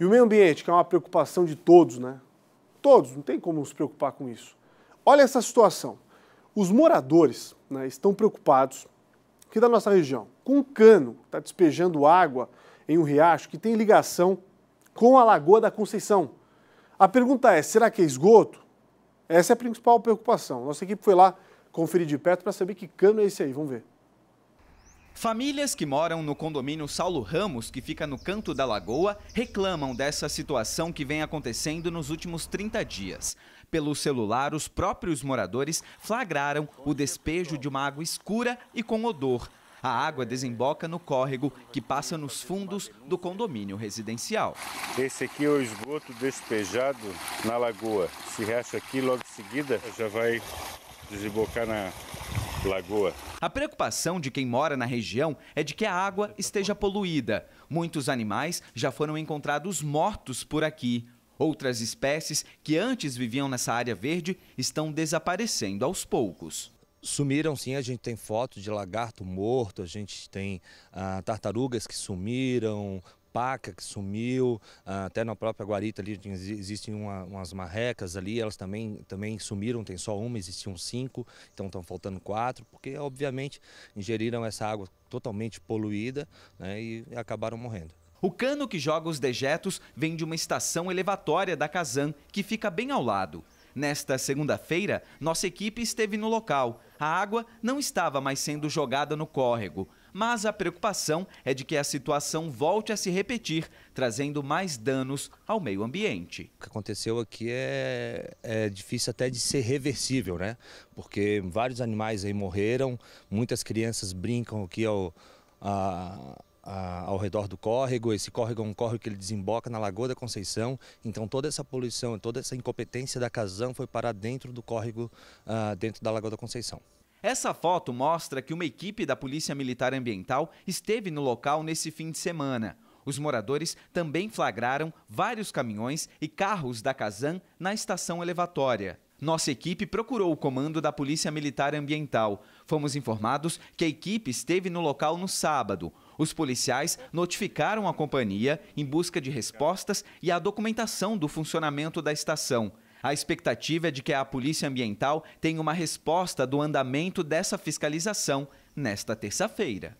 E o meio ambiente, que é uma preocupação de todos, né? Todos, não tem como nos preocupar com isso. Olha essa situação. Os moradores né, estão preocupados, aqui da nossa região, com um cano que está despejando água em um riacho que tem ligação com a Lagoa da Conceição. A pergunta é, será que é esgoto? Essa é a principal preocupação. Nossa equipe foi lá conferir de perto para saber que cano é esse aí. Vamos ver. Famílias que moram no condomínio Saulo Ramos, que fica no canto da lagoa, reclamam dessa situação que vem acontecendo nos últimos 30 dias. Pelo celular, os próprios moradores flagraram o despejo de uma água escura e com odor. A água desemboca no córrego que passa nos fundos do condomínio residencial. Esse aqui é o esgoto despejado na lagoa. Se recha aqui, logo em seguida, já vai desembocar na, lagoa. A preocupação de quem mora na região é de que a água esteja poluída. Muitos animais já foram encontrados mortos por aqui. Outras espécies que antes viviam nessa área verde estão desaparecendo aos poucos. Sumiram sim, a gente tem fotos de lagarto morto, a gente tem ah, tartarugas que sumiram, paca que sumiu, ah, até na própria guarita ali existem uma, umas marrecas ali, elas também, também sumiram, tem só uma, existiam cinco, então estão faltando quatro, porque obviamente ingeriram essa água totalmente poluída né, e acabaram morrendo. O cano que joga os dejetos vem de uma estação elevatória da Kazan, que fica bem ao lado. Nesta segunda-feira, nossa equipe esteve no local. A água não estava mais sendo jogada no córrego mas a preocupação é de que a situação volte a se repetir, trazendo mais danos ao meio ambiente. O que aconteceu aqui é, é difícil até de ser reversível, né? Porque vários animais aí morreram, muitas crianças brincam aqui ao, a, a, ao redor do córrego, esse córrego é um córrego que ele desemboca na Lagoa da Conceição, então toda essa poluição, toda essa incompetência da Casam foi parar dentro do córrego, uh, dentro da Lagoa da Conceição. Essa foto mostra que uma equipe da Polícia Militar Ambiental esteve no local nesse fim de semana. Os moradores também flagraram vários caminhões e carros da Casan na estação elevatória. Nossa equipe procurou o comando da Polícia Militar Ambiental. Fomos informados que a equipe esteve no local no sábado. Os policiais notificaram a companhia em busca de respostas e a documentação do funcionamento da estação. A expectativa é de que a Polícia Ambiental tenha uma resposta do andamento dessa fiscalização nesta terça-feira.